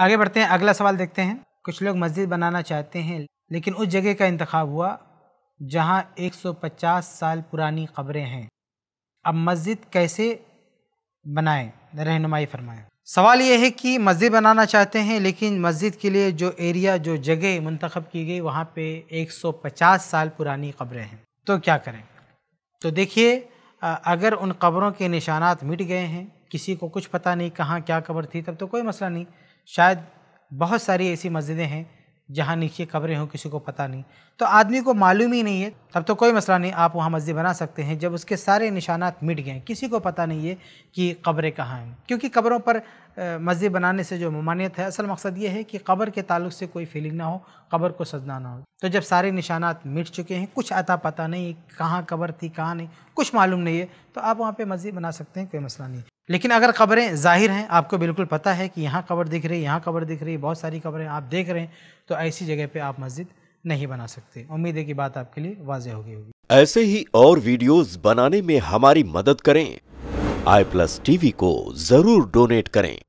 आगे बढ़ते हैं अगला सवाल देखते हैं कुछ लोग मस्जिद बनाना चाहते हैं लेकिन उस जगह का इंतखब हुआ जहां 150 साल पुरानी खबरें हैं अब मस्जिद कैसे बनाएं रहनुमाई फरमाएं सवाल यह है कि मस्जिद बनाना चाहते हैं लेकिन मस्जिद के लिए जो एरिया जो जगह मंतखब की गई वहाँ पे 150 साल पुरानी खबरें हैं तो क्या करें तो देखिए अगर उन खबरों के निशानात मिट गए हैं किसी को कुछ पता नहीं कहाँ क्या खबर थी तब तो कोई मसला नहीं शायद बहुत सारी ऐसी मस्जिदें हैं जहाँ नीचे कब्रें हों किसी को पता नहीं तो आदमी को मालूम ही नहीं है तब तो कोई मसला नहीं आप वहाँ मस्जिद बना सकते हैं जब उसके सारे निशानात मिट गए किसी को पता नहीं है कि कब्रें कहाँ हैं क्योंकि कब्रों पर मस्जिद बनाने से जो ममानियत है असल मकसद ये है कि कब्र के ताल्लुक से कोई फीलिंग ना हो कब्र को सजना ना हो तो जब सारे निशानात मिट चुके हैं कुछ अता पता नहीं कहाँ कब्र थी कहाँ नहीं कुछ मालूम नहीं है तो आप वहाँ पर मस्जिद बना सकते हैं कोई मसला नहीं लेकिन अगर खबरें जाहिर हैं आपको बिल्कुल पता है कि यहाँ खबर दिख रही है यहाँ खबर दिख रही है बहुत सारी खबरें आप देख रहे हैं तो ऐसी जगह पे आप मस्जिद नहीं बना सकते उम्मीद है कि बात आपके लिए वाजह होगी होगी ऐसे ही और वीडियोस बनाने में हमारी मदद करें आई प्लस टीवी को जरूर डोनेट करें